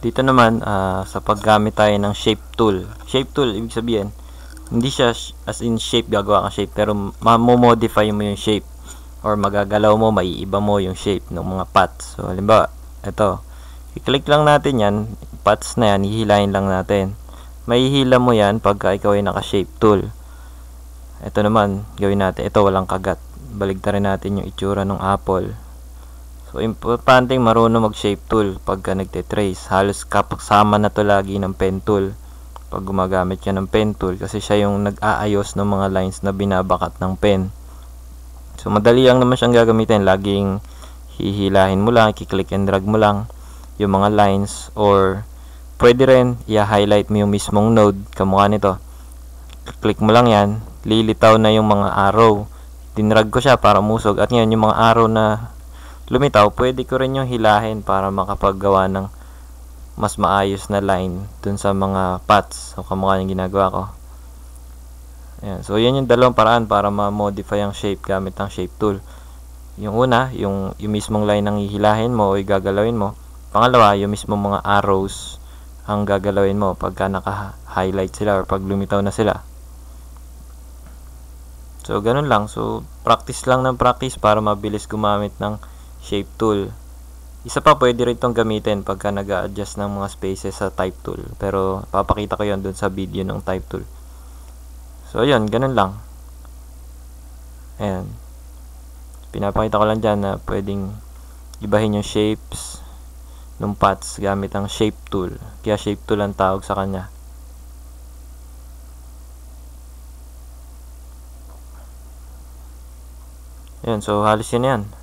dito naman uh, sa paggamit tayo ng shape tool shape tool ibig sabihin hindi siya as in shape gagawa ng shape pero mamomodify mo yung shape or magagalaw mo maiiba mo yung shape ng mga paths so halimbawa ito i-click lang natin yan paths na yan hihilahin lang natin maihila mo yan pagka ikaw ay naka shape tool ito naman gawin natin ito walang kagat baligtarin natin yung itsura ng apple So, importante marunong mag-shape tool pagka nagte-trace. Halos kapasama na to lagi ng pen tool pag gumagamit ka ng pen tool kasi siya yung nag-aayos ng mga lines na binabakat ng pen. So, madali lang naman siyang gagamitin. Laging hihilahin mo lang, kiklik and drag mo lang yung mga lines or pwede rin i-highlight mo yung mismong node kamukha nito. Click mo lang yan, lilitaw na yung mga arrow. Dinrag ko siya para musog at ngayon yung mga arrow na lumitaw, pwede ko rin yung hilahin para makapaggawa ng mas maayos na line dun sa mga paths o kamukha yung ginagawa ko. Ayan. So, yan yung dalawang paraan para ma-modify ang shape gamit ang shape tool. Yung una, yung, yung mismong line ang hihilahin mo o gagalawin mo. Pangalawa, yung mismong mga arrows ang gagalawin mo pagka naka-highlight sila o pag lumitaw na sila. So, ganun lang. So, practice lang ng practice para mabilis gumamit ng shape tool. Isa pa, pwede rin itong gamitin pagka nag a adjust ng mga spaces sa type tool. Pero, papakita ko yon dun sa video ng type tool. So, ayun, ganun lang. Ayan. Pinapakita ko lang dyan na pwedeng ibahin yung shapes ng paths gamit ang shape tool. Kaya shape tool ang tawag sa kanya. Ayan, so halos yun yan.